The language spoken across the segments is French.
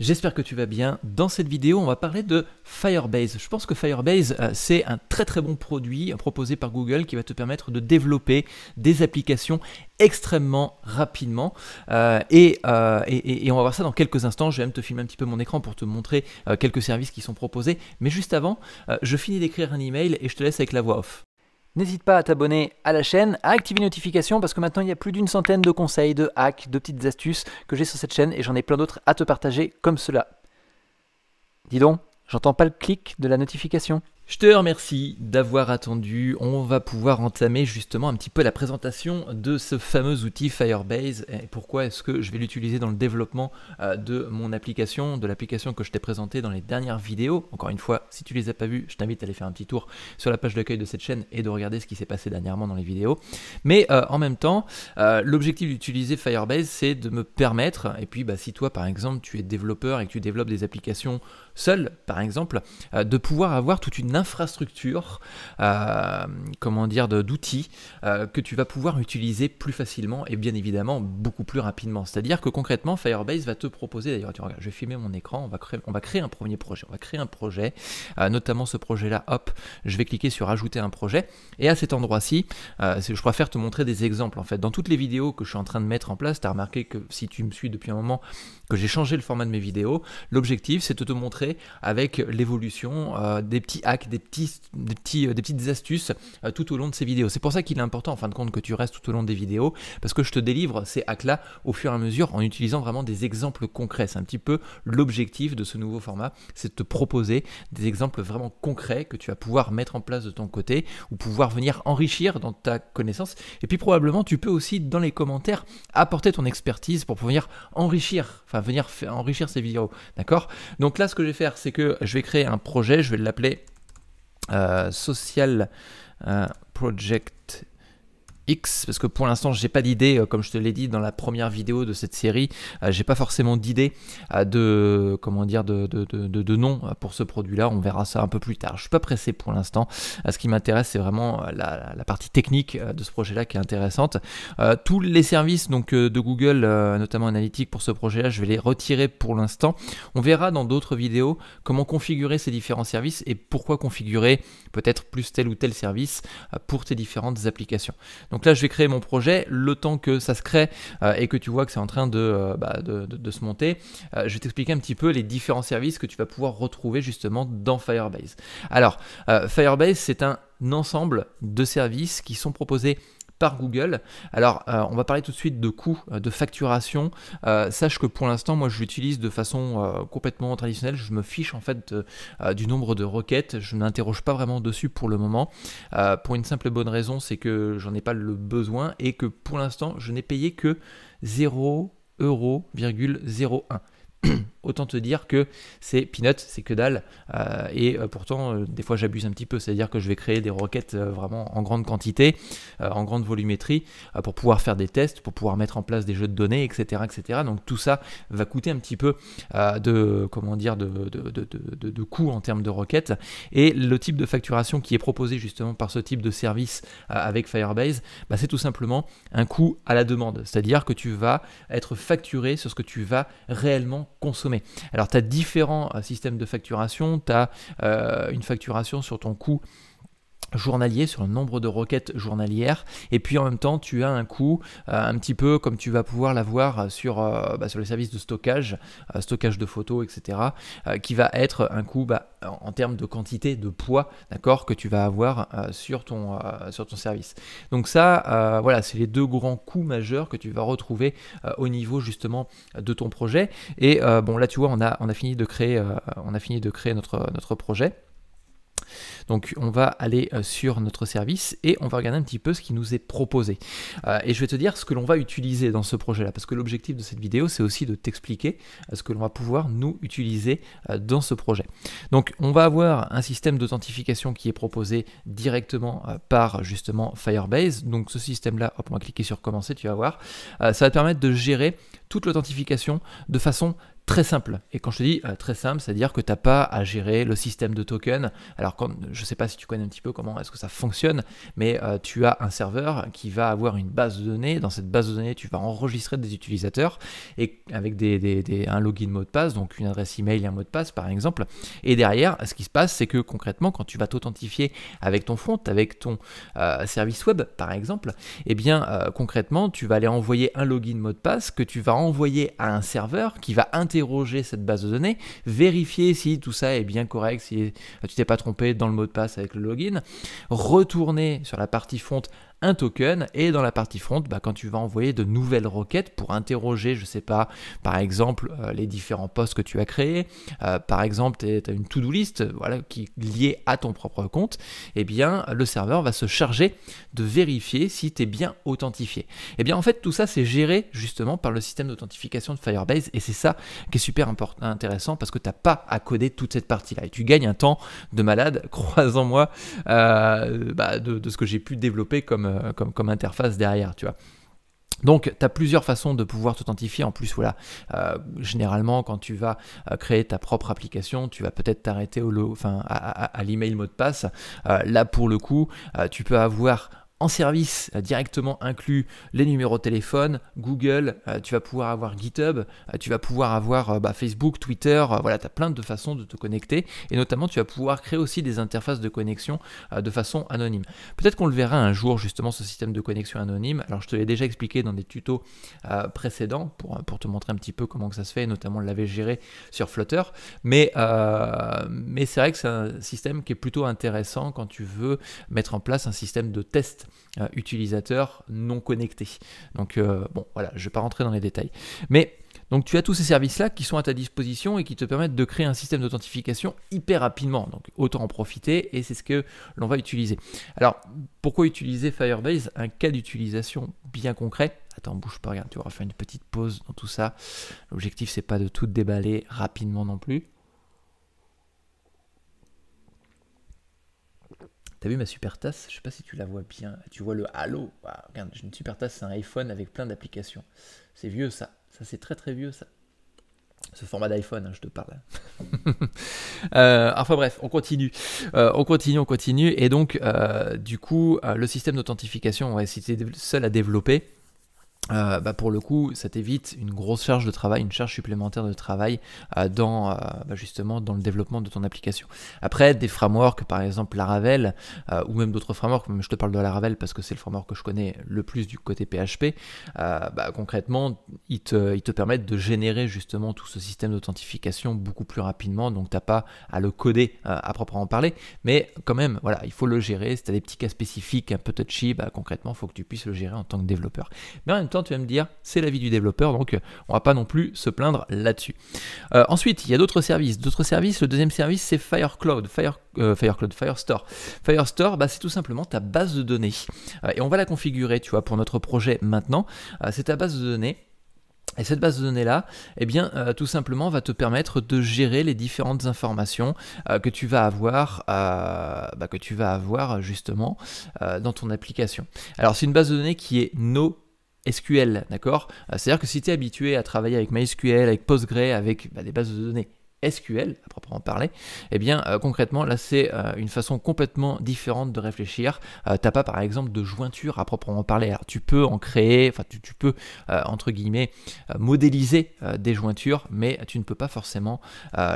J'espère que tu vas bien. Dans cette vidéo, on va parler de Firebase. Je pense que Firebase, euh, c'est un très très bon produit euh, proposé par Google qui va te permettre de développer des applications extrêmement rapidement. Euh, et, et, on va voir ça dans quelques instants. Je vais même te filmer un petit peu mon écran pour te montrer quelques services qui sont proposés. Mais juste avant, je finis d'écrire un email et je te laisse avec la voix off. N'hésite pas à t'abonner à la chaîne, à activer les notifications parce que maintenant il y a plus d'une centaine de conseils, de hacks, de petites astuces que j'ai sur cette chaîne et j'en ai plein d'autres à te partager comme cela. Dis donc, j'entends pas le clic de la notification. Je te remercie d'avoir attendu. On va pouvoir entamer justement un petit peu la présentation de ce fameux outil Firebase et pourquoi est-ce que je vais l'utiliser dans le développement euh, de mon application, de l'application que je t'ai présentée dans les dernières vidéos. Encore une fois, si tu les as pas vues, je t'invite à aller faire un petit tour sur la page d'accueil de cette chaîne et de regarder ce qui s'est passé dernièrement dans les vidéos. Mais euh, en même temps, euh, l'objectif d'utiliser Firebase, c'est de me permettre, et puis bah, si toi par exemple tu es développeur et que tu développes des applications seul, par exemple, euh, de pouvoir avoir toute une infrastructure, euh, comment dire, d'outils euh, que tu vas pouvoir utiliser plus facilement et bien évidemment beaucoup plus rapidement. C'est-à-dire que concrètement, Firebase va te proposer, d'ailleurs, tu je vais filmer mon écran, on va créer, on va créer un premier projet, on va créer un projet, notamment ce projet-là, hop, je vais cliquer sur ajouter un projet, et à cet endroit-ci, je préfère te montrer des exemples, en fait. Dans toutes les vidéos que je suis en train de mettre en place, tu as remarqué que si tu me suis depuis un moment, que j'ai changé le format de mes vidéos. L'objectif, c'est de te montrer avec l'évolution euh, des petits hacks, des, petits, petits, euh, des petites astuces euh, tout au long de ces vidéos. C'est pour ça qu'il est important, en fin de compte, que tu restes tout au long des vidéos, parce que je te délivre ces hacks-là au fur et à mesure en utilisant vraiment des exemples concrets. C'est un petit peu l'objectif de ce nouveau format, c'est de te proposer des exemples vraiment concrets que tu vas pouvoir mettre en place de ton côté ou pouvoir venir enrichir dans ta connaissance. Et puis probablement, tu peux aussi, dans les commentaires, apporter ton expertise pour pouvoir enrichir, venir enrichir ces vidéos. D'accord Donc là, ce que je vais faire, c'est que je vais créer un projet, je vais l'appeler euh, Social euh, Project X parce que pour l'instant j'ai pas d'idée euh, comme je te l'ai dit dans la première vidéo de cette série euh, j'ai pas forcément d'idée euh, de comment dire de, de, nom pour ce produit là on verra ça un peu plus tard je suis pas pressé pour l'instant ce qui m'intéresse c'est vraiment la, partie technique de ce projet là qui est intéressante tous les services donc de Google notamment Analytics pour ce projet là je vais les retirer pour l'instant on verra dans d'autres vidéos comment configurer ces différents services et pourquoi configurer peut-être plus tel ou tel service pour tes différentes applications donc donc là, je vais créer mon projet. Le temps que ça se crée euh, et que tu vois que c'est en train de, euh, bah, se monter, euh, je vais t'expliquer un petit peu les différents services que tu vas pouvoir retrouver justement dans Firebase. Alors, Firebase, c'est un ensemble de services qui sont proposés par Google. Alors, euh, on va parler tout de suite de coûts, euh, de facturation. Euh, sache que pour l'instant, moi, je l'utilise de façon complètement traditionnelle. Je me fiche en fait du nombre de requêtes. Je n'interroge pas vraiment dessus pour le moment. pour une simple bonne raison, c'est que j'en ai pas le besoin et que pour l'instant, je n'ai payé que 0,01. autant te dire que c'est peanut, c'est que dalle. Euh, et euh, pourtant, euh, des fois, j'abuse un petit peu, c'est-à-dire que je vais créer des requêtes vraiment en grande quantité, en grande volumétrie, pour pouvoir faire des tests, pour pouvoir mettre en place des jeux de données, etc., etc. Donc tout ça va coûter un petit peu de comment dire de, de, coûts en termes de requêtes. Et le type de facturation qui est proposé justement par ce type de service avec Firebase, bah, c'est tout simplement un coût à la demande, c'est-à-dire que tu vas être facturé sur ce que tu vas réellement consommer alors tu as différents euh, systèmes de facturation, tu as euh, une facturation sur ton coût journalier sur le nombre de requêtes journalières et puis en même temps tu as un coût euh, un petit peu comme tu vas pouvoir l'avoir euh, sur, euh, bah, sur les services de stockage stockage de photos etc qui va être un coût bah, en, termes de quantité de poids d'accord que tu vas avoir sur, ton, sur ton service donc ça voilà c'est les deux grands coûts majeurs que tu vas retrouver au niveau justement de ton projet et bon là tu vois on a, on a fini de créer on a fini de créer notre, notre projet donc on va aller euh, sur notre service et on va regarder un petit peu ce qui nous est proposé. Euh, et je vais te dire ce que l'on va utiliser dans ce projet-là, parce que l'objectif de cette vidéo, c'est aussi de t'expliquer euh, ce que l'on va pouvoir nous utiliser dans ce projet. Donc on va avoir un système d'authentification qui est proposé directement par justement Firebase. Donc ce système-là, hop, on va cliquer sur commencer, tu vas voir. ça va te permettre de gérer toute l'authentification de façon très simple. Et quand je te dis euh, très simple, c'est-à-dire que tu n'as pas à gérer le système de token. Alors, quand, je ne sais pas si tu connais un petit peu comment est-ce que ça fonctionne, mais euh, tu as un serveur qui va avoir une base de données. Dans cette base de données, tu vas enregistrer des utilisateurs et avec des, un login mot de passe, donc une adresse email et un mot de passe, par exemple. Et derrière, ce qui se passe, c'est que concrètement, quand tu vas t'authentifier avec ton front, avec ton euh, service web, par exemple, eh bien, concrètement, tu vas aller envoyer un login mot de passe que tu vas envoyer à un serveur qui va intégrer interroger cette base de données, vérifier si tout ça est bien correct, si euh, tu t'es pas trompé dans le mot de passe avec le login, retourner sur la partie fonte un token et dans la partie front, bah, quand tu vas envoyer de nouvelles requêtes pour interroger, je sais pas, par exemple euh, les différents postes que tu as créés, euh, par exemple tu as une to-do list voilà, qui est liée à ton propre compte, et eh bien le serveur va se charger de vérifier si tu es bien authentifié. Et eh bien en fait tout ça c'est géré justement par le système d'authentification de Firebase et c'est ça qui est super important, intéressant parce que tu n'as pas à coder toute cette partie-là et tu gagnes un temps de malade, croisant moi, euh, bah, de ce que j'ai pu développer comme euh, comme, interface derrière, tu vois. Donc, tu as plusieurs façons de pouvoir t'authentifier. En plus, voilà, euh, généralement, quand tu vas euh, créer ta propre application, tu vas peut-être t'arrêter au lot enfin, à, l'email mot de passe. là, pour le coup, tu peux avoir en service euh, directement inclus les numéros de téléphone, Google, euh, tu vas pouvoir avoir GitHub, euh, tu vas pouvoir avoir bah, Facebook, Twitter, voilà, tu as plein de façons de te connecter et notamment tu vas pouvoir créer aussi des interfaces de connexion de façon anonyme. Peut-être qu'on le verra un jour justement ce système de connexion anonyme. Alors je te l'ai déjà expliqué dans des tutos précédents pour, te montrer un petit peu comment que ça se fait, et notamment l'avait géré sur Flutter, mais, mais c'est vrai que c'est un système qui est plutôt intéressant quand tu veux mettre en place un système de test euh, utilisateurs non connectés. Donc euh, bon, voilà, je ne vais pas rentrer dans les détails. Mais donc tu as tous ces services-là qui sont à ta disposition et qui te permettent de créer un système d'authentification hyper rapidement. Donc autant en profiter et c'est ce que l'on va utiliser. Alors pourquoi utiliser Firebase Un cas d'utilisation bien concret. Attends, bouge pas, regarde, tu vas faire une petite pause dans tout ça. L'objectif c'est pas de tout déballer rapidement non plus. T'as vu ma super tasse Je sais pas si tu la vois bien. Tu vois le halo Regarde, j'ai une super tasse, c'est un iPhone avec plein d'applications. C'est vieux ça. Ça, c'est très très vieux ça. Ce format d'iPhone, hein, je te parle. Euh, enfin bref, on continue. Euh, on continue, on continue. Et donc, euh, du coup, le système d'authentification, on va essayer seul à développer. Euh, bah, pour le coup, ça t'évite une grosse charge de travail, une charge supplémentaire de travail euh, dans euh, bah, justement dans le développement de ton application. Après, des frameworks, par exemple Laravel ou même d'autres frameworks, je te parle de Laravel parce que c'est le framework que je connais le plus du côté PHP. Bah, concrètement, ils te, permettent de générer justement tout ce système d'authentification beaucoup plus rapidement. Donc t'as pas à le coder à proprement parler, mais quand même, voilà, il faut le gérer. Si as des petits cas spécifiques un peu touchy, concrètement, il faut que tu puisses le gérer en tant que développeur. Mais en même temps tu vas me dire, c'est la vie du développeur, donc euh, on va pas non plus se plaindre là-dessus. Euh, ensuite, il y a d'autres services. D'autres services, le deuxième service, c'est Firecloud. Fire, euh, Firecloud, Firestore. Firestore, bah, c'est tout simplement ta base de données. et on va la configurer, tu vois, pour notre projet maintenant. c'est ta base de données. Et cette base de données-là, eh bien, tout simplement, va te permettre de gérer les différentes informations que tu vas avoir, bah, que tu vas avoir justement dans ton application. Alors, c'est une base de données qui est no SQL, d'accord euh, C'est-à-dire que si tu es habitué à travailler avec MySQL, avec PostgreSQL, avec bah, des bases de données SQL, à proprement parler, eh bien euh, concrètement là c'est euh, une façon complètement différente de réfléchir. Tu n'as pas par exemple de jointure à proprement parler. tu peux en créer, enfin tu, tu, peux entre guillemets modéliser des jointures, mais tu ne peux pas forcément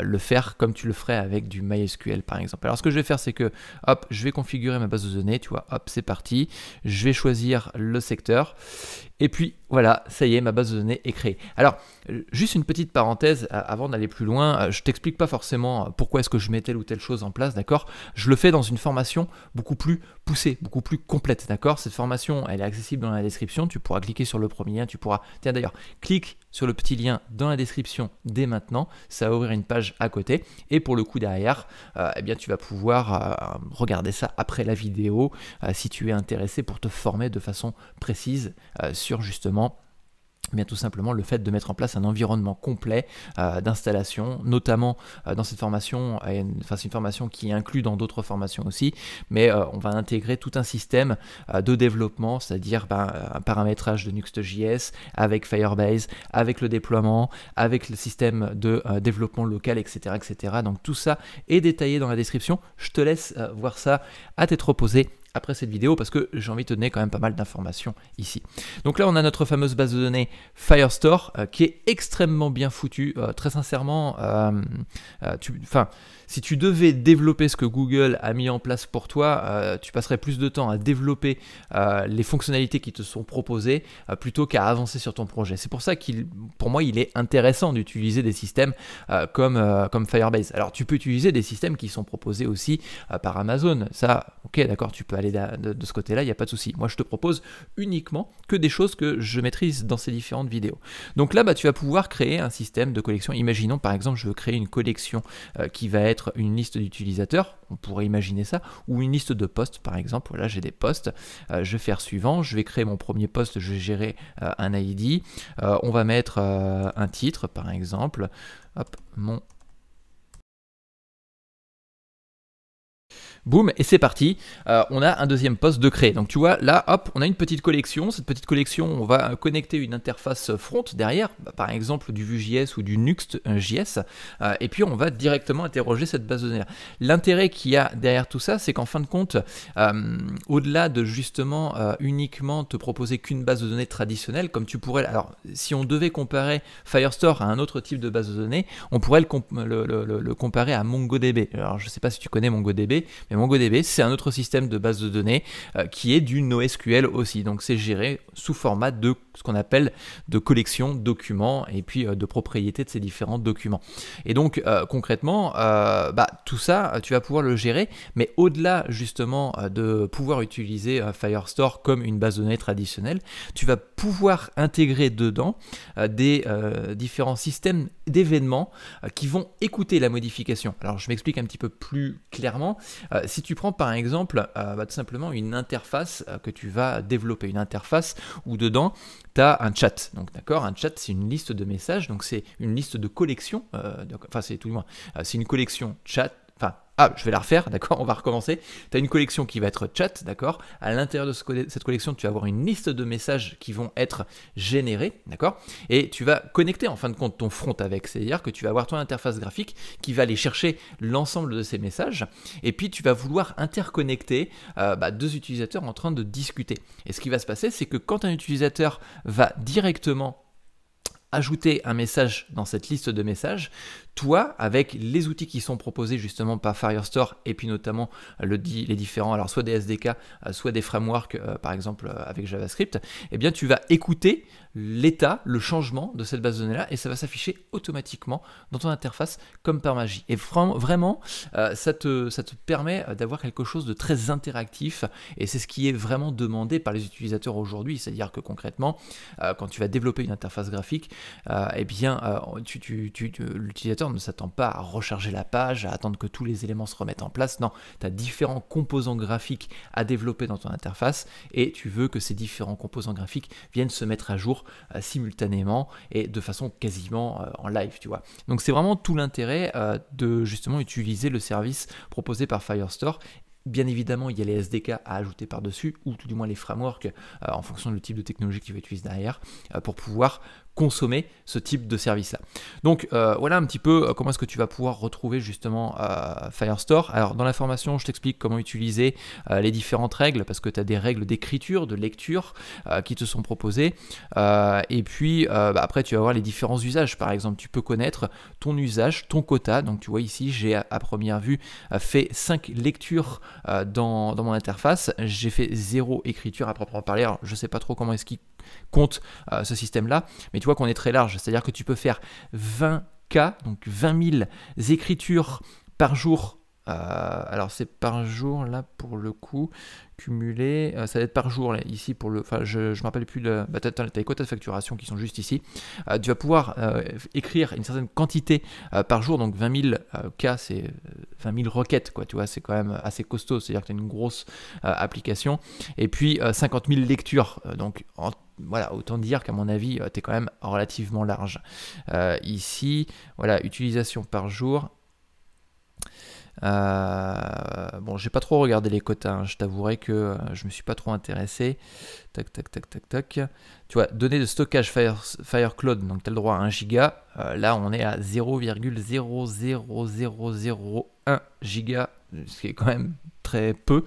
le faire comme tu le ferais avec du MySQL par exemple. Alors ce que je vais faire c'est que hop, je vais configurer ma base de données, tu vois, hop, c'est parti, je vais choisir le secteur et puis voilà, ça y est, ma base de données est créée. Alors, juste une petite parenthèse avant d'aller plus loin, euh, je t'explique pas forcément euh, pourquoi est-ce que je mets telle ou telle chose en place, d'accord Je le fais dans une formation beaucoup plus poussée, beaucoup plus complète, d'accord Cette formation, elle est accessible dans la description, tu pourras cliquer sur le premier lien, tu pourras... Tiens d'ailleurs, clique sur le petit lien dans la description dès maintenant. Ça va ouvrir une page à côté. Et pour le coup derrière, euh, eh bien, tu vas pouvoir euh, regarder ça après la vidéo euh, si tu es intéressé pour te former de façon précise sur justement eh bien tout simplement le fait de mettre en place un environnement complet euh, d'installation, notamment euh, dans cette formation, enfin c'est une formation qui est dans d'autres formations aussi, mais euh, on va intégrer tout un système de développement, c'est-à-dire ben, un paramétrage de Nuxt.js avec Firebase, avec le déploiement, avec le système de développement local, etc., etc. Donc tout ça est détaillé dans la description. Je te laisse voir ça à tête reposée après cette vidéo parce que j'ai envie de te donner quand même pas mal d'informations ici. Donc là, on a notre fameuse base de données Firestore euh, qui est extrêmement bien foutue. Euh, très sincèrement, euh, enfin, si tu devais développer ce que Google a mis en place pour toi, tu passerais plus de temps à développer les fonctionnalités qui te sont proposées plutôt qu'à avancer sur ton projet. C'est pour ça qu'il, pour moi, il est intéressant d'utiliser des systèmes comme, comme Firebase. Alors, tu peux utiliser des systèmes qui sont proposés aussi par Amazon. Ça, ok, d'accord, tu peux de, ce côté-là, il n'y a pas de souci. Moi, je te propose uniquement que des choses que je maîtrise dans ces différentes vidéos. Donc là, bah, tu vas pouvoir créer un système de collection. Imaginons, par exemple, je veux créer une collection euh, qui va être une liste d'utilisateurs, on pourrait imaginer ça, ou une liste de postes, par exemple. Voilà, j'ai des postes, euh, je vais faire suivant, je vais créer mon premier poste, je vais gérer euh, un ID, on va mettre un titre, par exemple, hop, mon Boom et c'est parti. Euh, on a un deuxième poste de créer. Donc tu vois, là, hop, on a une petite collection. Cette petite collection, on va connecter une interface front derrière, bah, par exemple du Vue.js ou du Nuxt.js, euh, et puis on va directement interroger cette base de données. L'intérêt qu'il y a derrière tout ça, c'est qu'en fin de compte, euh, au-delà de justement euh, uniquement te proposer qu'une base de données traditionnelle, comme tu pourrais, alors si on devait comparer Firestore à un autre type de base de données, on pourrait le, le comparer à MongoDB. Alors je ne sais pas si tu connais MongoDB, et MongoDB, c'est un autre système de base de données euh, qui est du NoSQL aussi. Donc c'est géré sous format de ce qu'on appelle de collection, documents et puis euh, de propriété de ces différents documents. Et donc euh, concrètement, euh, bah, tout ça, tu vas pouvoir le gérer, mais au-delà justement de pouvoir utiliser Firestore comme une base de données traditionnelle, tu vas pouvoir intégrer dedans des différents systèmes d'événements qui vont écouter la modification. Alors je m'explique un petit peu plus clairement. si tu prends par exemple bah, tout simplement une interface que tu vas développer, une interface où dedans tu as un chat. Donc d'accord, un chat c'est une liste de messages, donc c'est une liste de collections, euh, enfin c'est tout le moins, euh, c'est une collection chat Enfin, ah, je vais la refaire, d'accord, on va recommencer. Tu as une collection qui va être chat, d'accord. À l'intérieur de cette collection, tu vas avoir une liste de messages qui vont être générés, d'accord. Et tu vas connecter en fin de compte ton front avec. C'est-à-dire que tu vas avoir ton interface graphique qui va aller chercher l'ensemble de ces messages. Et puis tu vas vouloir interconnecter euh, bah, deux utilisateurs en train de discuter. Et ce qui va se passer, c'est que quand un utilisateur va directement ajouter un message dans cette liste de messages, toi, avec les outils qui sont proposés justement par Firestore et puis notamment euh, le, les différents, alors soit des SDK, euh, soit des frameworks, euh, par exemple avec JavaScript, eh bien tu vas écouter l'état, le changement de cette base de données-là, et ça va s'afficher automatiquement dans ton interface comme par magie. Et vraiment, euh, ça, te, ça te permet euh, d'avoir quelque chose de très interactif, et c'est ce qui est vraiment demandé par les utilisateurs aujourd'hui, c'est-à-dire que concrètement, euh, quand tu vas développer une interface graphique, eh bien, tu, l'utilisateur ne s'attend pas à recharger la page, à attendre que tous les éléments se remettent en place, non, tu as différents composants graphiques à développer dans ton interface, et tu veux que ces différents composants graphiques viennent se mettre à jour euh, simultanément et de façon quasiment euh, en live, tu vois. Donc c'est vraiment tout l'intérêt euh, de justement utiliser le service proposé par Firestore Bien évidemment, il y a les SDK à ajouter par-dessus, ou tout du moins les frameworks en fonction du type de technologie que va utiliser derrière, pour pouvoir consommer ce type de service-là. Donc euh, voilà un petit peu euh, comment est-ce que tu vas pouvoir retrouver justement euh, Firestore. Alors dans la formation, je t'explique comment utiliser les différentes règles parce que tu as des règles d'écriture, de lecture qui te sont proposées. et puis bah, après, tu vas voir les différents usages. Par exemple, tu peux connaître ton usage, ton quota. Donc tu vois ici, j'ai à, première vue fait 5 lectures dans, dans, mon interface. J'ai fait zéro écriture à proprement parler. Alors, je sais pas trop comment est-ce qu'il compte euh, ce système-là. Mais tu vois qu'on est très large, c'est-à-dire que tu peux faire 20K, donc 20 000 écritures par jour. Euh, alors c'est par jour là pour le coup cumulé, euh, ça va être par jour ici pour le, enfin je, je me rappelle plus le bah, t'as, les quotas de facturation qui sont juste ici. tu vas pouvoir écrire une certaine quantité par jour, donc 20 000 cas c'est 20 000 requêtes quoi, tu vois c'est quand même assez costaud, c'est-à-dire que tu as une grosse application et puis 50 000 lectures, donc en voilà, autant dire qu'à mon avis, euh, tu es quand même relativement large. Euh, ici, voilà, utilisation par jour. Euh, bon, j'ai pas trop regardé les quotas, hein, je t'avouerai que euh, je me suis pas trop intéressé. Tac, tac, tac, tac, tac. Tu vois, données de stockage FireCloud, Fire donc tu as le droit à 1 giga. là, on est à 0,00001 giga, ce qui est quand même peu.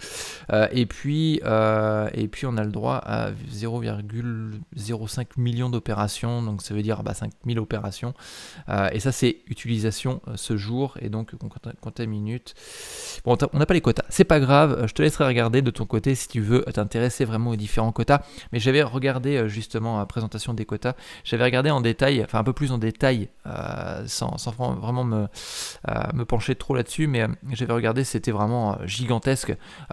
Euh, et, puis, euh, et puis, on a le droit à 0,05 million d'opérations, donc ça veut dire bah, 5000 opérations. Euh, et ça, c'est utilisation ce jour, et donc comptez minute Bon, on n'a pas les quotas, c'est pas grave, je te laisserai regarder de ton côté si tu veux t'intéresser vraiment aux différents quotas. Mais j'avais regardé justement la présentation des quotas, j'avais regardé en détail, enfin un peu plus en détail, sans, sans, vraiment me, me pencher trop là-dessus, mais j'avais regardé, c'était vraiment gigantesque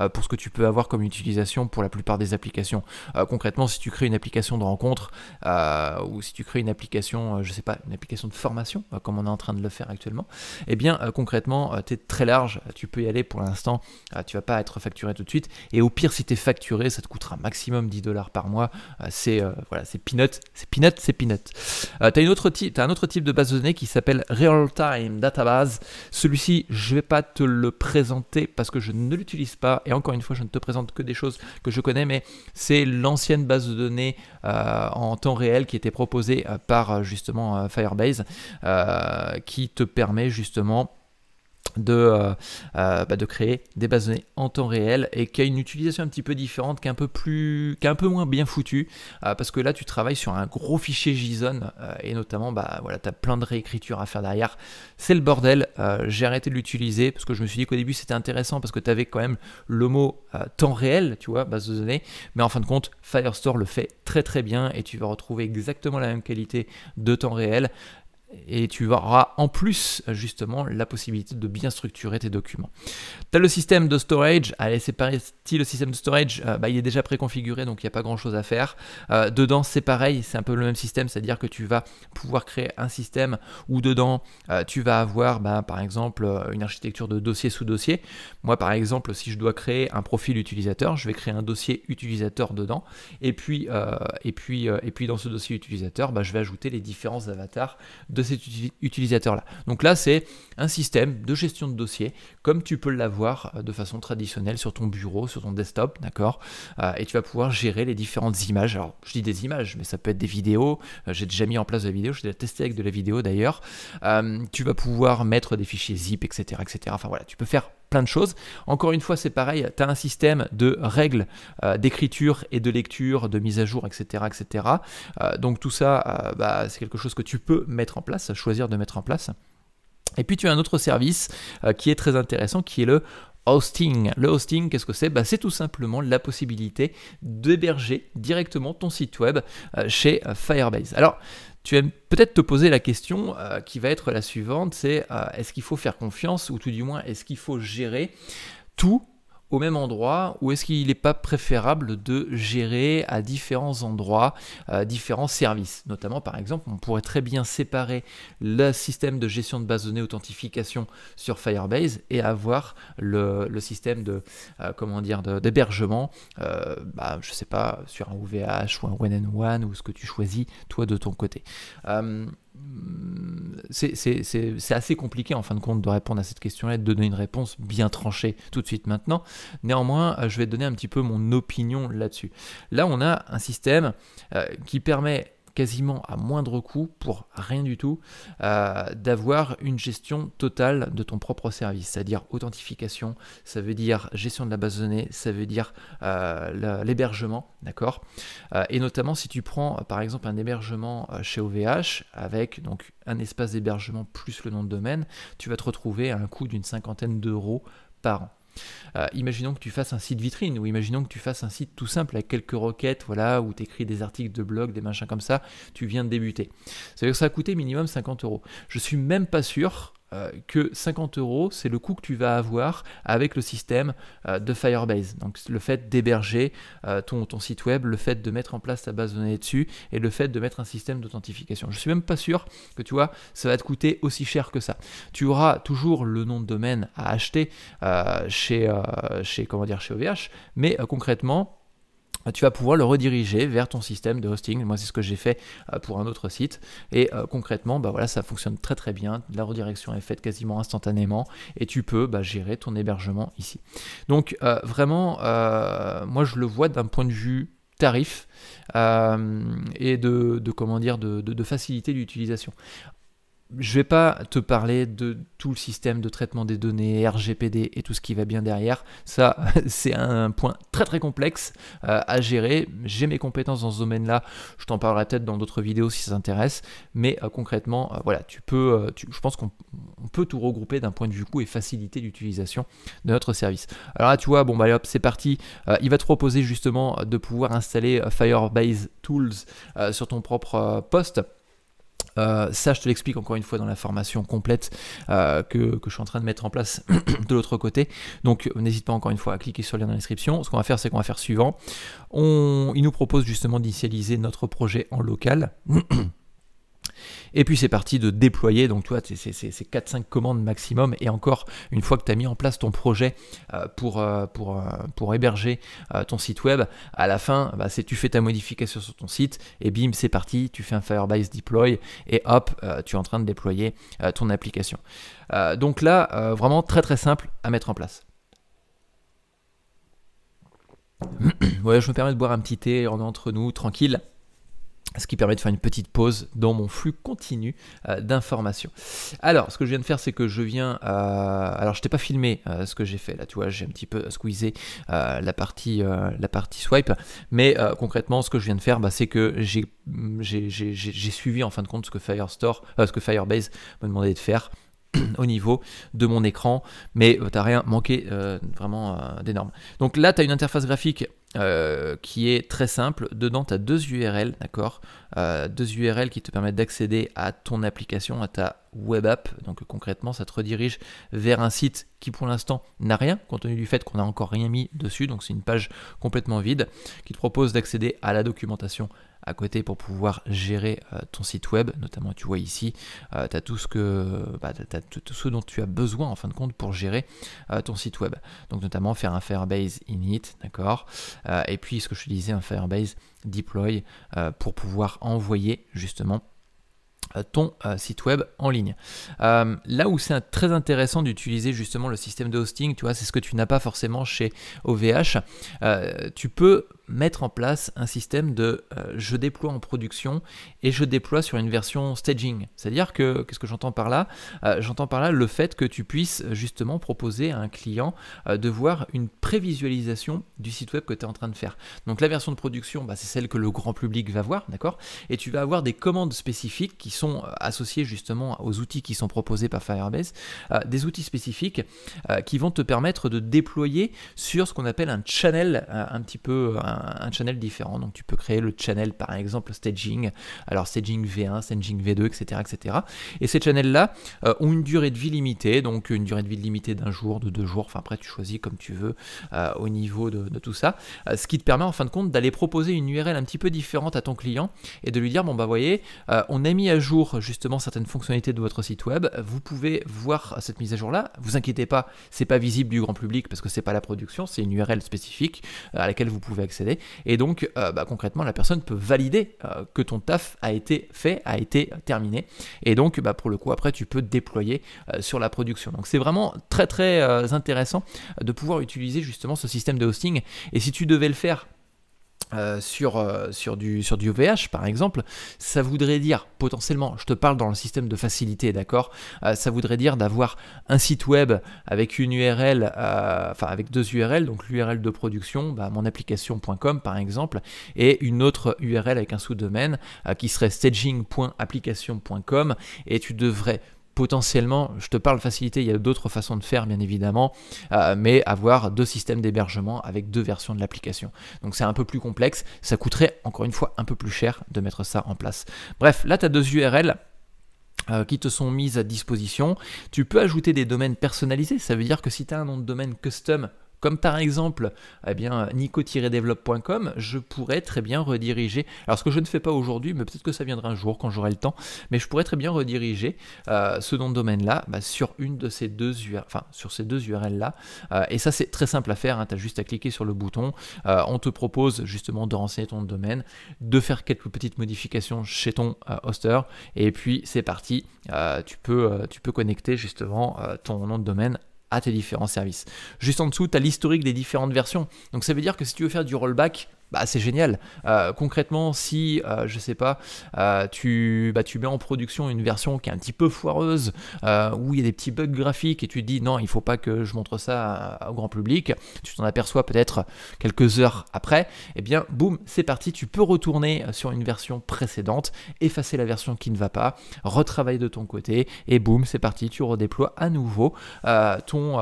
euh, pour ce que tu peux avoir comme utilisation pour la plupart des applications. Euh, concrètement, si tu crées une application de rencontre euh, ou si tu crées une application, je sais pas, une application de formation, comme on est en train de le faire actuellement, et eh bien concrètement, tu es très large, tu peux y aller pour l'instant, tu vas pas être facturé tout de suite. Et au pire, si tu es facturé, ça te coûtera maximum 10 dollars par mois. c'est voilà, c'est peanut, c'est peanut, c'est peanut. tu as, as, un autre type de base de données qui s'appelle Real Time Database. Celui-ci, je vais pas te le présenter parce que je ne n'utilise pas, et encore une fois, je ne te présente que des choses que je connais, mais c'est l'ancienne base de données euh, en temps réel qui était proposée euh, par euh, justement Firebase, qui te permet justement de, euh, euh, bah, de créer des bases de données en temps réel et qui a une utilisation un petit peu différente, qui est un peu, plus, qu'un peu moins bien foutue, euh, parce que là tu travailles sur un gros fichier JSON et notamment bah, voilà, tu as plein de réécritures à faire derrière. C'est le bordel, j'ai arrêté de l'utiliser parce que je me suis dit qu'au début c'était intéressant parce que tu avais quand même le mot temps réel, tu vois, base de données, mais en fin de compte Firestore le fait très très bien et tu vas retrouver exactement la même qualité de temps réel et tu auras en plus justement la possibilité de bien structurer tes documents. Tu as le système de storage, allez c'est pareil, si le système de storage, euh, bah, il est déjà préconfiguré donc il n'y a pas grand chose à faire. Euh, dedans c'est pareil, c'est un peu le même système, c'est-à-dire que tu vas pouvoir créer un système où dedans euh, tu vas avoir bah, par exemple une architecture de dossier sous dossier. Moi par exemple si je dois créer un profil utilisateur, je vais créer un dossier utilisateur dedans et puis, et puis, et puis dans ce dossier utilisateur bah, je vais ajouter les différents avatars de cet utilisateur-là. Donc là, c'est un système de gestion de dossier, comme tu peux l'avoir euh, de façon traditionnelle sur ton bureau, sur ton desktop, d'accord euh, Et tu vas pouvoir gérer les différentes images. Alors, je dis des images, mais ça peut être des vidéos. Euh, j'ai déjà mis en place la vidéo, je déjà testé avec de la vidéo d'ailleurs. tu vas pouvoir mettre des fichiers zip, etc., etc. Enfin voilà, tu peux faire plein de choses. Encore une fois, c'est pareil, tu as un système de règles euh, d'écriture et de lecture, de mise à jour, etc. etc. Euh, donc tout ça, euh, bah, c'est quelque chose que tu peux mettre en place, choisir de mettre en place. Et puis tu as un autre service qui est très intéressant, qui est le hosting. Le hosting, qu'est-ce que c'est bah, C'est tout simplement la possibilité d'héberger directement ton site web chez Firebase. Alors, tu vas peut-être te poser la question euh, qui va être la suivante, c'est euh, est-ce qu'il faut faire confiance ou tout du moins est-ce qu'il faut gérer tout au même endroit ou est-ce qu'il n'est pas préférable de gérer à différents endroits euh, différents services Notamment, par exemple, on pourrait très bien séparer le système de gestion de base données authentification sur Firebase et avoir le, système de euh, comment dire d'hébergement, je euh, bah, je sais pas, sur un OVH ou un one and -one, ou ce que tu choisis toi de ton côté. Hmm, c'est assez compliqué en fin de compte de répondre à cette question-là, de donner une réponse bien tranchée tout de suite maintenant. Néanmoins, euh, je vais donner un petit peu mon opinion là-dessus. Là, on a un système euh, qui permet quasiment à moindre coût, pour rien du tout, euh, d'avoir une gestion totale de ton propre service, c'est-à-dire authentification, ça veut dire gestion de la base de données, ça veut dire euh, l'hébergement, d'accord euh, Et notamment si tu prends par exemple un hébergement chez OVH avec donc un espace d'hébergement plus le nom de domaine, tu vas te retrouver à un coût d'une cinquantaine d'euros par an. Euh, imaginons que tu fasses un site vitrine ou imaginons que tu fasses un site tout simple avec quelques requêtes, voilà, où tu écris des articles de blog, des machins comme ça, tu viens de débuter. Ça veut dire que ça a coûté minimum 50 euros. Je suis même pas sûr euh, que 50 euros, c'est le coût que tu vas avoir avec le système euh, de Firebase. Donc le fait d'héberger euh, ton, site web, le fait de mettre en place ta base de données dessus et le fait de mettre un système d'authentification. Je ne suis même pas sûr que tu vois, ça va te coûter aussi cher que ça. Tu auras toujours le nom de domaine à acheter chez, comment chez OVH, mais concrètement, euh, tu vas pouvoir le rediriger vers ton système de hosting. Moi, c'est ce que j'ai fait euh, pour un autre site. Et euh, concrètement, bah voilà, ça fonctionne très très bien. La redirection est faite quasiment instantanément et tu peux bah, gérer ton hébergement ici. Donc vraiment, moi je le vois d'un point de vue tarif et de, comment dire de facilité d'utilisation je ne vais pas te parler de tout le système de traitement des données, RGPD et tout ce qui va bien derrière. Ça, c'est un point très très complexe euh, à gérer. J'ai mes compétences dans ce domaine-là. Je t'en parlerai peut-être dans d'autres vidéos si ça t'intéresse. Mais euh, concrètement, euh, voilà, tu peux, je pense qu'on peut tout regrouper d'un point de vue coût et faciliter l'utilisation de notre service. Alors là, tu vois, bon bah hop, c'est parti. il va te proposer justement de pouvoir installer Firebase Tools sur ton propre poste. Euh, ça, je te l'explique encore une fois dans la formation complète euh, que, je suis en train de mettre en place de l'autre côté. Donc, n'hésite pas encore une fois à cliquer sur le lien dans la description. Ce qu'on va faire, c'est qu'on va faire suivant. On, il nous propose justement d'initialiser notre projet en local. Et puis c'est parti de déployer, donc toi, c'est 4-5 commandes maximum, et encore une fois que tu as mis en place ton projet euh, euh, euh, pour, héberger ton site web, à la fin, bah, tu fais ta modification sur ton site, et bim, c'est parti, tu fais un Firebase deploy, et hop, tu es en train de déployer ton application. donc là, vraiment très très simple à mettre en place. je me permets de boire un petit thé, entre nous, tranquille ce qui permet de faire une petite pause dans mon flux continu euh, d'informations. Alors, ce que je viens de faire, c'est que je viens... Euh, alors, je t'ai pas filmé euh, ce que j'ai fait là, tu vois, j'ai un petit peu squeezé la, partie, la partie swipe, mais concrètement, ce que je viens de faire, bah, c'est que j'ai suivi en fin de compte ce que, Firestore, ce que Firebase m'a demandé de faire au niveau de mon écran, mais tu t'as rien manqué vraiment d'énorme. Donc là, tu as une interface graphique euh, qui est très simple. Dedans, tu as deux URL, d'accord euh, Deux URL qui te permettent d'accéder à ton application, à ta web app. Donc concrètement, ça te redirige vers un site qui pour l'instant n'a rien, compte tenu du fait qu'on n'a encore rien mis dessus. Donc c'est une page complètement vide qui te propose d'accéder à la documentation à côté pour pouvoir gérer euh, ton site web. Notamment, tu vois ici, euh, tu as tout ce que, bah, tout ce dont tu as besoin en fin de compte pour gérer euh, ton site web. Donc notamment faire un Firebase init, d'accord. et puis ce que je te disais, un Firebase deploy pour pouvoir envoyer justement ton site web en ligne. là où c'est très intéressant d'utiliser justement le système de hosting, tu vois, c'est ce que tu n'as pas forcément chez OVH. tu peux mettre en place un système de euh, je déploie en production et je déploie sur une version staging. C'est-à-dire que, qu'est-ce que j'entends par là euh, J'entends par là le fait que tu puisses justement proposer à un client euh, de voir une prévisualisation du site web que tu es en train de faire. Donc la version de production, bah, c'est celle que le grand public va voir, d'accord Et tu vas avoir des commandes spécifiques qui sont associées justement aux outils qui sont proposés par Firebase, des outils spécifiques qui vont te permettre de déployer sur ce qu'on appelle un channel un petit peu un, channel différent. Donc tu peux créer le channel par exemple staging, alors staging V1, staging V2, etc. etc. Et ces channels-là euh, ont une durée de vie limitée, donc une durée de vie limitée d'un jour, de deux jours, enfin après tu choisis comme tu veux euh, au niveau de, tout ça. Euh, ce qui te permet en fin de compte d'aller proposer une URL un petit peu différente à ton client et de lui dire, bon bah voyez, on a mis à jour justement certaines fonctionnalités de votre site web, vous pouvez voir cette mise à jour là, vous inquiétez pas, c'est pas visible du grand public parce que c'est pas la production, c'est une URL spécifique à laquelle vous pouvez accéder et donc, euh, bah, concrètement, la personne peut valider euh, que ton taf a été fait, a été terminé. Et donc, bah, pour le coup, après, tu peux déployer euh, sur la production. Donc, c'est vraiment très, très intéressant de pouvoir utiliser justement ce système de hosting. Et si tu devais le faire euh, sur, euh, sur, du, sur du par exemple, ça voudrait dire potentiellement, je te parle dans le système de facilité, d'accord euh, Ça voudrait dire d'avoir un site web avec une URL, enfin avec deux URL, donc l'URL de production, bah, monapplication.com par exemple, et une autre URL avec un sous-domaine qui serait staging.application.com, et tu devrais potentiellement, je te parle facilité, il y a d'autres façons de faire bien évidemment, euh, mais avoir deux systèmes d'hébergement avec deux versions de l'application. Donc c'est un peu plus complexe, ça coûterait encore une fois un peu plus cher de mettre ça en place. Bref, là tu as deux URL euh, qui te sont mises à disposition. Tu peux ajouter des domaines personnalisés, ça veut dire que si tu as un nom de domaine custom comme par exemple, eh bien, nico-develop.com, je pourrais très bien rediriger. Alors, ce que je ne fais pas aujourd'hui, mais peut-être que ça viendra un jour quand j'aurai le temps, mais je pourrais très bien rediriger euh, ce nom de domaine-là bah, sur une de ces deux URL, enfin, sur ces deux URL-là. Euh, et ça, c'est très simple à faire. Hein. tu as juste à cliquer sur le bouton. Euh, on te propose justement de renseigner ton domaine, de faire quelques petites modifications chez ton hoster. Et puis, c'est parti. tu, peux, tu peux connecter justement ton nom de domaine à tes différents services. Juste en dessous, tu as l'historique des différentes versions. Donc ça veut dire que si tu veux faire du rollback, bah, c'est génial. Euh, concrètement, si je euh, je sais pas, euh, bah, tu mets en production une version qui est un petit peu foireuse, où il y a des petits bugs graphiques et tu te dis non, il faut pas que je montre ça au grand public. Tu t'en aperçois peut-être quelques heures après. Et eh bien, boum, c'est parti. Tu peux retourner sur une version précédente, effacer la version qui ne va pas, retravailler de ton côté et boum, c'est parti. Tu redéploies à nouveau bah, ton,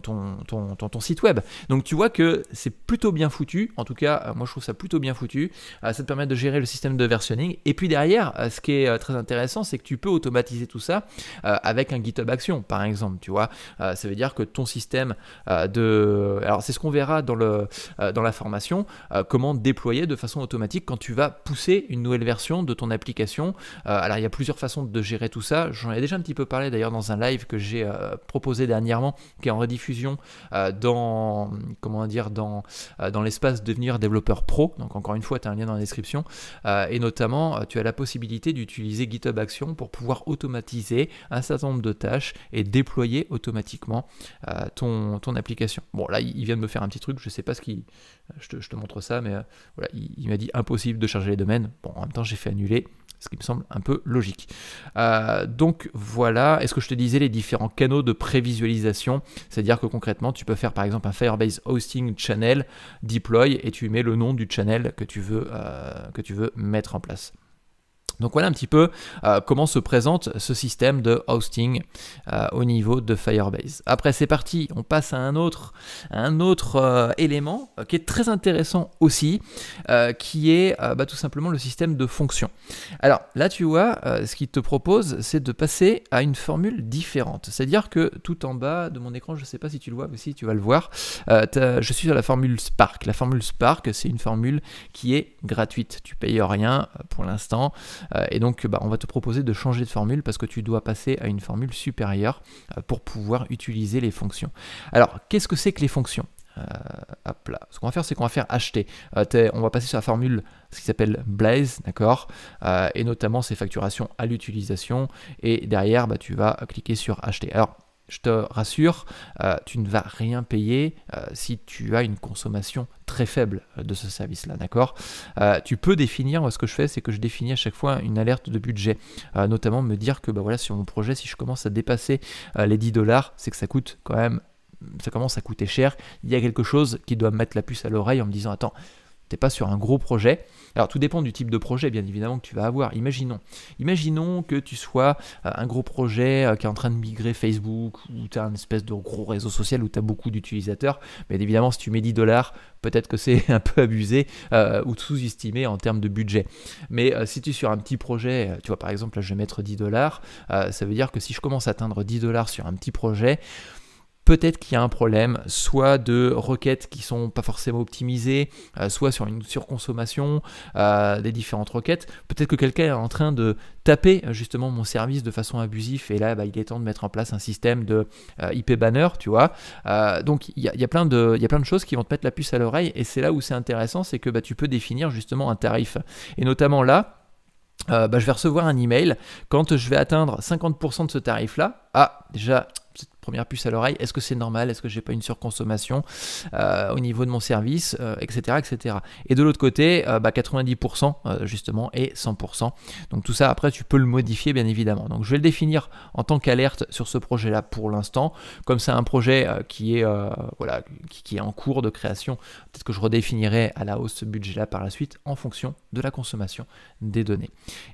ton site web. Donc tu vois que c'est plutôt bien foutu, en tout cas euh, moi je trouve ça plutôt bien foutu. Euh, ça te permet de gérer le système de versionning. Et puis derrière, euh, ce qui est très intéressant, c'est que tu peux automatiser tout ça avec un GitHub Action, par exemple. Tu vois, ça veut dire que ton système de, alors c'est ce qu'on verra dans le dans la formation, comment déployer de façon automatique quand tu vas pousser une nouvelle version de ton application. alors il y a plusieurs façons de gérer tout ça. J'en ai déjà un petit peu parlé d'ailleurs dans un live que j'ai proposé dernièrement, qui est en rediffusion dans comment dire dans dans l'espace devenir développeur pro. Donc encore une fois, tu as un lien dans la description. Euh, et notamment, euh, tu as la possibilité d'utiliser GitHub Action pour pouvoir automatiser un certain nombre de tâches et déployer automatiquement euh, ton, ton application. Bon, là, il vient de me faire un petit truc, je sais pas ce qui, Je te, montre ça, mais voilà, il, m'a dit impossible de charger les domaines. Bon, en même temps, j'ai fait annuler ce qui me semble un peu logique. donc voilà, est-ce que je te disais les différents canaux de prévisualisation C'est-à-dire que concrètement, tu peux faire par exemple un Firebase Hosting Channel, Deploy, et tu tu mets le nom du channel que tu veux, euh, que tu veux mettre en place. Donc voilà un petit peu euh, comment se présente ce système de hosting euh, au niveau de Firebase. Après c'est parti, on passe à un autre, un autre euh, élément qui est très intéressant aussi, qui est bah, tout simplement le système de fonctions. Alors là tu vois, ce qu'il te propose c'est de passer à une formule différente. C'est-à-dire que tout en bas de mon écran, je ne sais pas si tu le vois, mais si tu vas le voir, je suis sur la formule Spark. La formule Spark c'est une formule qui est gratuite, tu payes rien pour l'instant. Euh, et donc, bah, on va te proposer de changer de formule parce que tu dois passer à une formule supérieure euh, pour pouvoir utiliser les fonctions. Alors, qu'est-ce que c'est que les fonctions euh, hop là. Ce qu'on va faire, c'est qu'on va faire acheter. on va passer sur la formule, ce qui s'appelle Blaze, d'accord Et notamment ces facturations à l'utilisation. Et derrière, bah, tu vas cliquer sur acheter je te rassure, euh, tu ne vas rien payer euh, si tu as une consommation très faible euh, de ce service-là, d'accord Tu peux définir, moi ce que je fais, c'est que je définis à chaque fois une alerte de budget, notamment me dire que bah, voilà, sur mon projet, si je commence à dépasser les 10 dollars, c'est que ça coûte quand même, ça commence à coûter cher, il y a quelque chose qui doit me mettre la puce à l'oreille en me disant, attends, t'es pas sur un gros projet. Alors tout dépend du type de projet bien évidemment que tu vas avoir. Imaginons, imaginons que tu sois euh, un gros projet euh, qui est en train de migrer Facebook ou tu as un espèce de gros réseau social où tu as beaucoup d'utilisateurs. Mais évidemment si tu mets 10 dollars, peut-être que c'est un peu abusé euh, ou sous-estimé en termes de budget. Mais si tu es sur un petit projet, tu vois par exemple là je vais mettre 10 dollars, ça veut dire que si je commence à atteindre 10 dollars sur un petit projet, peut-être qu'il y a un problème, soit de requêtes qui sont pas forcément optimisées, euh, soit sur une surconsommation euh, des différentes requêtes. Peut-être que quelqu'un est en train de taper euh, justement mon service de façon abusive et là bah, il est temps de mettre en place un système de IP banner, tu vois. donc il y a, plein de, choses qui vont te mettre la puce à l'oreille et c'est là où c'est intéressant, c'est que bah, tu peux définir justement un tarif. Et notamment là, bah, je vais recevoir un email quand je vais atteindre 50% de ce tarif là. Ah, déjà, première puce à l'oreille, est-ce que c'est normal, est-ce que j'ai pas une surconsommation euh, au niveau de mon service, etc., euh, etc. Et de l'autre côté, 90% euh, bah, justement et 100%. Donc tout ça, après, tu peux le modifier bien évidemment. Donc je vais le définir en tant qu'alerte sur ce projet-là pour l'instant. Comme c'est un projet qui est voilà qui, qui, est en cours de création, peut-être que je redéfinirai à la hausse ce budget-là par la suite en fonction de la consommation des données.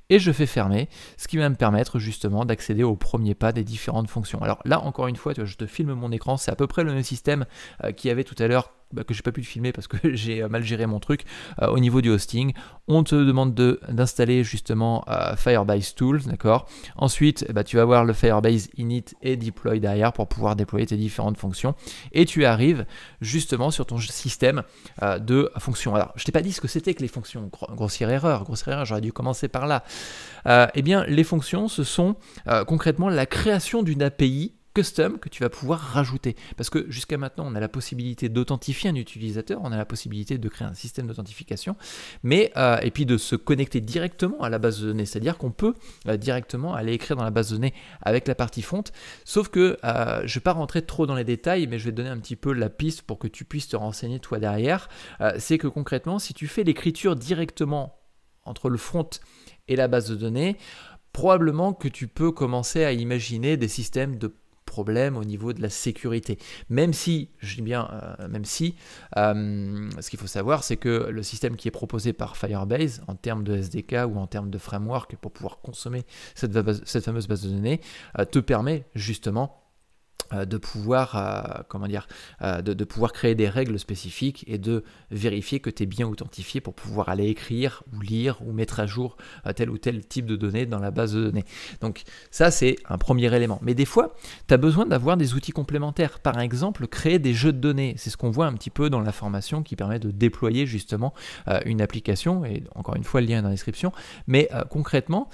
Et je fais fermer, ce qui va me permettre justement d'accéder au premier pas des différentes fonctions. Alors là, encore une fois je te filme mon écran, c'est à peu près le même système euh, qu'il y avait tout à l'heure bah, que je n'ai pas pu te filmer parce que j'ai euh, mal géré mon truc euh, au niveau du hosting. On te demande d'installer justement Firebase Tools, d'accord Ensuite, bah, tu vas voir le Firebase Init et Deploy derrière pour pouvoir déployer tes différentes fonctions. Et tu arrives justement sur ton système de fonctions. Alors, je t'ai pas dit ce que c'était que les fonctions. grossière erreur, grossière erreur, j'aurais dû commencer par là. eh bien, les fonctions, ce sont concrètement la création d'une API custom que tu vas pouvoir rajouter. Parce que jusqu'à maintenant, on a la possibilité d'authentifier un utilisateur, on a la possibilité de créer un système d'authentification, mais euh, et puis de se connecter directement à la base de données, c'est-à-dire qu'on peut euh, directement aller écrire dans la base de données avec la partie front. Sauf que euh, je ne vais pas rentrer trop dans les détails, mais je vais te donner un petit peu la piste pour que tu puisses te renseigner toi derrière. C'est que concrètement, si tu fais l'écriture directement entre le front et la base de données, probablement que tu peux commencer à imaginer des systèmes de problème au niveau de la sécurité. Même si, je dis bien euh, même si, euh, ce qu'il faut savoir, c'est que le système qui est proposé par Firebase en termes de SDK ou en termes de framework pour pouvoir consommer cette, fameuse base de données euh, te permet justement euh, de pouvoir, euh, comment dire, euh, de, pouvoir créer des règles spécifiques et de vérifier que tu es bien authentifié pour pouvoir aller écrire ou lire ou mettre à jour tel ou tel type de données dans la base de données. Donc ça, c'est un premier élément. Mais des fois, tu as besoin d'avoir des outils complémentaires. Par exemple, créer des jeux de données. C'est ce qu'on voit un petit peu dans la formation qui permet de déployer justement une application. Et encore une fois, le lien est dans la description. Mais concrètement,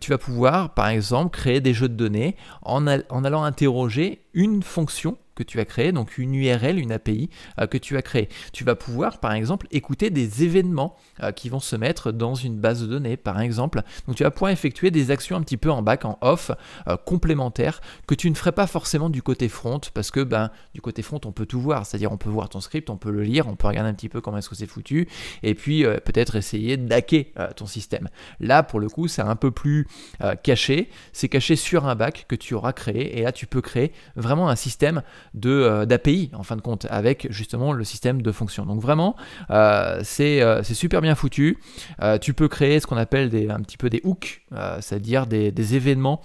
tu vas pouvoir, par exemple, créer des jeux de données en allant interroger une fonction que tu as créé, donc une URL, une API euh, que tu as créé. Tu vas pouvoir, par exemple, écouter des événements euh, qui vont se mettre dans une base de données, par exemple. Donc tu vas pouvoir effectuer des actions un petit peu en back, en off, euh, complémentaires, que tu ne ferais pas forcément du côté front, parce que ben, du côté front, on peut tout voir, c'est-à-dire on peut voir ton script, on peut le lire, on peut regarder un petit peu comment est-ce que c'est foutu, et puis peut-être essayer d'hacker ton système. Là, pour le coup, c'est un peu plus caché, c'est caché sur un bac que tu auras créé, et là, tu peux créer vraiment un système euh, d'API en fin de compte avec justement le système de fonction. Donc vraiment, euh, euh, c'est super bien foutu. tu peux créer ce qu'on appelle des, un petit peu des hooks, c'est-à-dire des, événements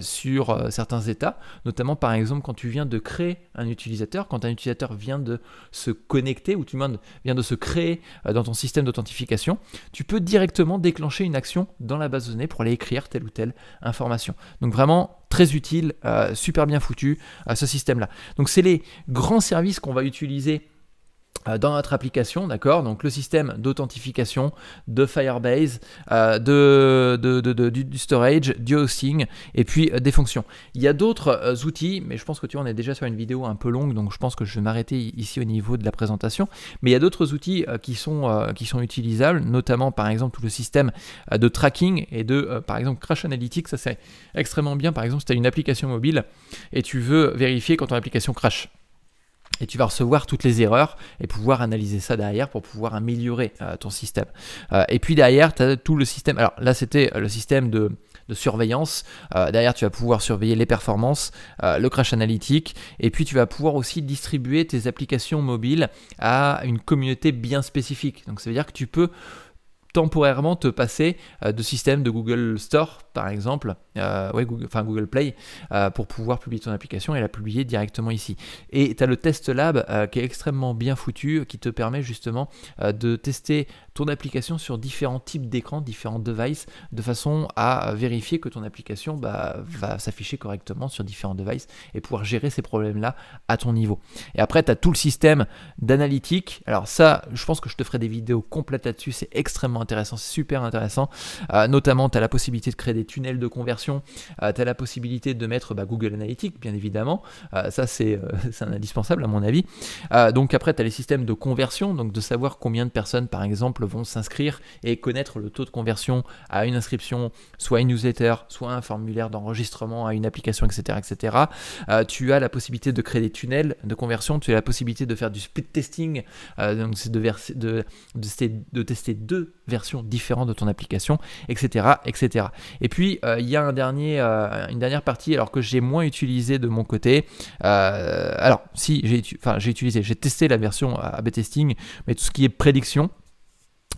sur certains états, notamment par exemple quand tu viens de créer un utilisateur, quand un utilisateur vient de se connecter ou tu viens de se créer dans ton système d'authentification, tu peux directement déclencher une action dans la base de données pour aller écrire telle ou telle information. Donc vraiment très utile, euh, super bien foutu, euh, ce système-là. Donc c'est les grands services qu'on va utiliser euh, dans notre application, d'accord Donc le système d'authentification de Firebase, euh, de, du storage, du hosting, et puis euh, des fonctions. Il y a d'autres outils, mais je pense que tu en es déjà sur une vidéo un peu longue, donc je pense que je vais m'arrêter ici au niveau de la présentation. Mais il y a d'autres outils qui, sont, qui sont utilisables, notamment par exemple tout le système de tracking et de, par exemple, Crash Analytics, ça c'est extrêmement bien. Par exemple, si tu as une application mobile et tu veux vérifier quand ton application crash et tu vas recevoir toutes les erreurs et pouvoir analyser ça derrière pour pouvoir améliorer euh, ton système. Euh, et puis derrière, tu as tout le système. Alors là, c'était euh, le système de, surveillance. derrière, tu vas pouvoir surveiller les performances, le crash analytique, et puis tu vas pouvoir aussi distribuer tes applications mobiles à une communauté bien spécifique. Donc ça veut dire que tu peux temporairement te passer euh, de système de Google Store, par exemple, euh, enfin Google Play, euh, pour pouvoir publier ton application et la publier directement ici. Et tu as le Test Lab qui est extrêmement bien foutu, qui te permet justement de tester ton application sur différents types d'écran, différents devices, de façon à vérifier que ton application bah, va s'afficher correctement sur différents devices et pouvoir gérer ces problèmes-là à ton niveau. Et après, tu as tout le système d'analytique. Alors ça, je pense que je te ferai des vidéos complètes là-dessus, c'est extrêmement intéressant, super intéressant. Euh, notamment, tu as la possibilité de créer des tunnels de conversion, euh, tu as la possibilité de mettre bah, Google Analytics, bien évidemment. Euh, ça, c'est indispensable à mon avis. donc après, tu as les systèmes de conversion, donc de savoir combien de personnes, par exemple, vont s'inscrire et connaître le taux de conversion à une inscription, soit une newsletter, soit un formulaire d'enregistrement à une application, etc. etc. Euh, tu as la possibilité de créer des tunnels de conversion, tu as la possibilité de faire du split testing, euh, donc c'est de, tester deux versions différentes de ton application, etc. etc. Et puis, euh, il y a une dernière partie, alors que j'ai moins utilisé de mon côté. alors, si, j'ai utilisé, j'ai testé la version AB testing, mais tout ce qui est prédiction,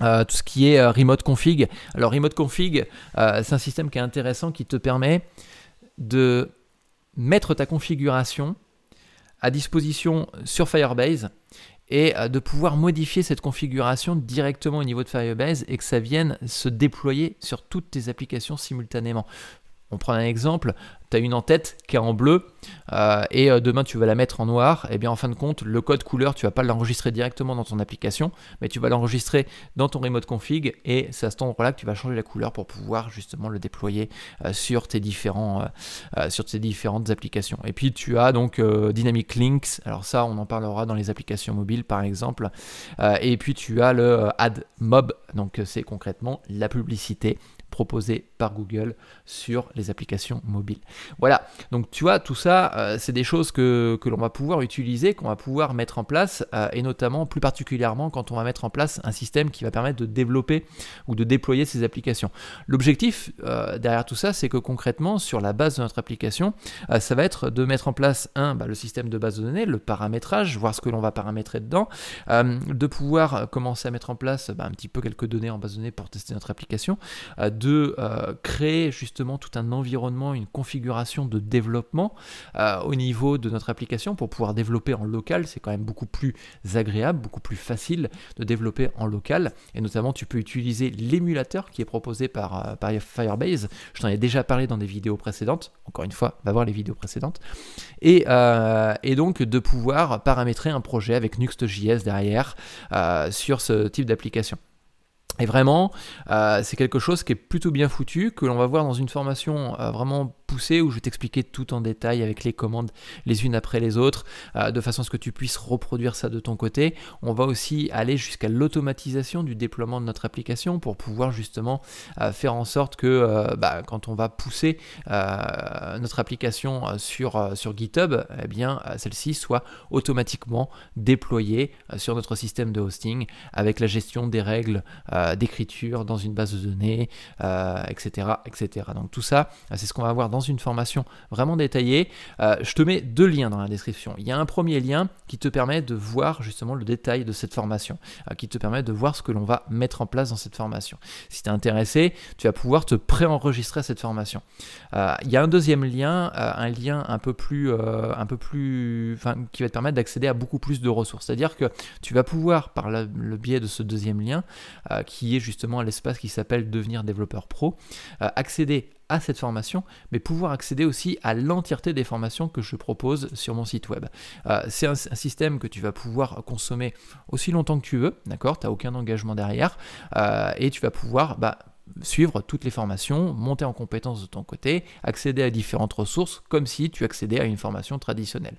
euh, tout ce qui est euh, remote config. Alors remote config, euh, c'est un système qui est intéressant qui te permet de mettre ta configuration à disposition sur Firebase et de pouvoir modifier cette configuration directement au niveau de Firebase et que ça vienne se déployer sur toutes tes applications simultanément. On prend un exemple, tu as une en tête qui est en bleu euh, et euh, demain tu vas la mettre en noir, et eh bien en fin de compte, le code couleur, tu vas pas l'enregistrer directement dans ton application, mais tu vas l'enregistrer dans ton remote config et c'est à cet endroit-là que tu vas changer la couleur pour pouvoir justement le déployer euh, sur, tes différents, sur tes différentes applications. Et puis tu as donc Dynamic Links, alors ça on en parlera dans les applications mobiles par exemple, et puis tu as le AdMob. donc c'est concrètement la publicité proposée par Google sur les applications mobiles. Voilà, donc tu vois, tout ça, euh, c'est des choses que, l'on va pouvoir utiliser, qu'on va pouvoir mettre en place, euh, et notamment plus particulièrement quand on va mettre en place un système qui va permettre de développer ou de déployer ces applications. L'objectif euh, derrière tout ça, c'est que concrètement, sur la base de notre application, ça va être de mettre en place, un, bah, le système de base de données, le paramétrage, voir ce que l'on va paramétrer dedans, de pouvoir commencer à mettre en place bah, un petit peu quelques données en base de données pour tester notre application, de créer justement tout un environnement, une configuration, de développement euh, au niveau de notre application pour pouvoir développer en local. C'est quand même beaucoup plus agréable, beaucoup plus facile de développer en local. Et notamment, tu peux utiliser l'émulateur qui est proposé par, euh, par Firebase. Je t'en ai déjà parlé dans des vidéos précédentes. Encore une fois, va voir les vidéos précédentes. Et, euh, et donc de pouvoir paramétrer un projet avec Nuxt.js derrière sur ce type d'application. Et vraiment, c'est quelque chose qui est plutôt bien foutu, que l'on va voir dans une formation vraiment où je vais t'expliquer tout en détail avec les commandes les unes après les autres, euh, de façon à ce que tu puisses reproduire ça de ton côté. On va aussi aller jusqu'à l'automatisation du déploiement de notre application pour pouvoir justement euh, faire en sorte que euh, bah, quand on va pousser notre application sur, sur GitHub, et eh bien celle-ci soit automatiquement déployée sur notre système de hosting avec la gestion des règles d'écriture dans une base de données, etc., etc. Donc tout ça, c'est ce qu'on va voir dans une formation vraiment détaillée. Euh, je te mets deux liens dans la description. Il y a un premier lien qui te permet de voir justement le détail de cette formation, euh, qui te permet de voir ce que l'on va mettre en place dans cette formation. Si tu es intéressé, tu vas pouvoir te préenregistrer à cette formation. Euh, il y a un deuxième lien, un lien un peu plus, un peu plus, enfin, qui va te permettre d'accéder à beaucoup plus de ressources. C'est-à-dire que tu vas pouvoir, par le, le biais de ce deuxième lien, qui est justement l'espace qui s'appelle Devenir développeur pro, accéder cette formation, mais pouvoir accéder aussi à l'entièreté des formations que je propose sur mon site web. Euh, c'est un, système que tu vas pouvoir consommer aussi longtemps que tu veux, d'accord Tu n'as aucun engagement derrière, euh, et tu vas pouvoir bah, suivre toutes les formations, monter en compétences de ton côté, accéder à différentes ressources comme si tu accédais à une formation traditionnelle.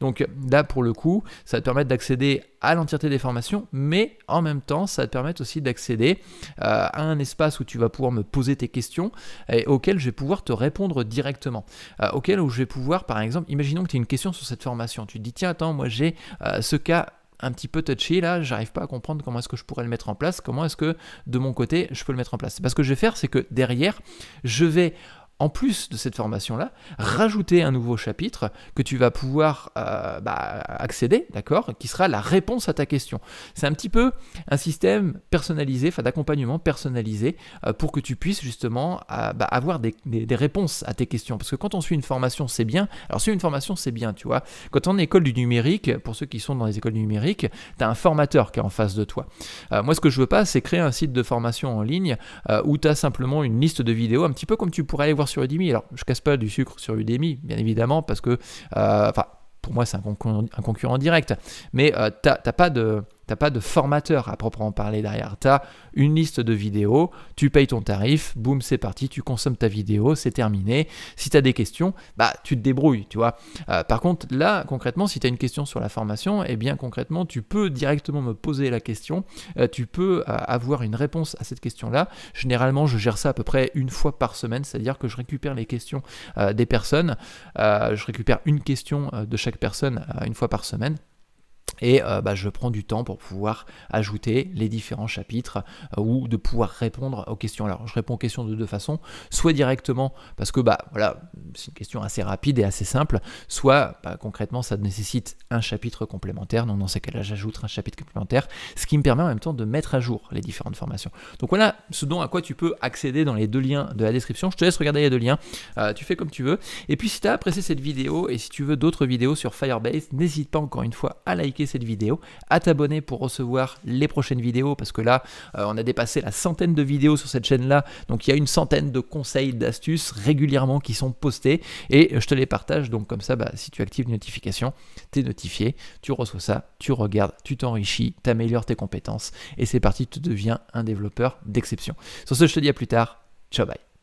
Donc là, pour le coup, ça va te permettre d'accéder à l'entièreté des formations, mais en même temps, ça va te permettre aussi d'accéder euh, à un espace où tu vas pouvoir me poser tes questions et auquel je vais pouvoir te répondre directement. Euh, auquel où je vais pouvoir, par exemple, imaginons que tu as une question sur cette formation. Tu te dis, tiens, attends, moi j'ai euh, ce cas un petit peu touchy là, j'arrive pas à comprendre comment est-ce que je pourrais le mettre en place, comment est-ce que de mon côté je peux le mettre en place. Parce que je vais faire, c'est que derrière, je vais en plus de cette formation-là, rajouter un nouveau chapitre que tu vas pouvoir euh, bah, accéder, d'accord, qui sera la réponse à ta question. C'est un petit peu un système personnalisé, enfin d'accompagnement personnalisé, euh, pour que tu puisses justement euh, bah, avoir des, réponses à tes questions. Parce que quand on suit une formation, c'est bien. Alors suivre une formation, c'est bien, tu vois. Quand on est école du numérique, pour ceux qui sont dans les écoles numériques, tu as un formateur qui est en face de toi. moi, ce que je veux pas, c'est créer un site de formation en ligne où tu as simplement une liste de vidéos, un petit peu comme tu pourrais aller voir sur Udemy. Alors, je casse pas du sucre sur Udemy, bien évidemment, parce que, euh, enfin, pour moi, c'est un, un concurrent direct. Mais euh, t'as pas de T'as pas de formateur à proprement parler derrière. Tu as une liste de vidéos, tu payes ton tarif, boum, c'est parti, tu consommes ta vidéo, c'est terminé. Si tu as des questions, bah tu te débrouilles, tu vois. Euh, par contre, là, concrètement, si tu as une question sur la formation, eh bien concrètement, tu peux directement me poser la question, euh, tu peux euh, avoir une réponse à cette question-là. Généralement, je gère ça à peu près une fois par semaine, c'est-à-dire que je récupère les questions des personnes, je récupère une question de chaque personne une fois par semaine et euh, bah, je prends du temps pour pouvoir ajouter les différents chapitres euh, ou de pouvoir répondre aux questions. Alors je réponds aux questions de deux façons, soit directement parce que bah voilà, c'est une question assez rapide et assez simple, soit bah, concrètement ça nécessite un chapitre complémentaire. Non, dans ces cas-là, j'ajoute un chapitre complémentaire, ce qui me permet en même temps de mettre à jour les différentes formations. Donc voilà ce dont à quoi tu peux accéder dans les deux liens de la description. Je te laisse regarder les deux liens, euh, tu fais comme tu veux. Et puis si tu as apprécié cette vidéo et si tu veux d'autres vidéos sur Firebase, n'hésite pas encore une fois à liker cette vidéo, à t'abonner pour recevoir les prochaines vidéos, parce que là, euh, on a dépassé la centaine de vidéos sur cette chaîne-là, donc il y a une centaine de conseils, d'astuces régulièrement qui sont postés, et je te les partage, donc comme ça, bah, si tu actives une notification, es notifié, tu reçois ça, tu regardes, tu t'enrichis, améliores tes compétences, et c'est parti, tu deviens un développeur d'exception. Sur ce, je te dis à plus tard, ciao bye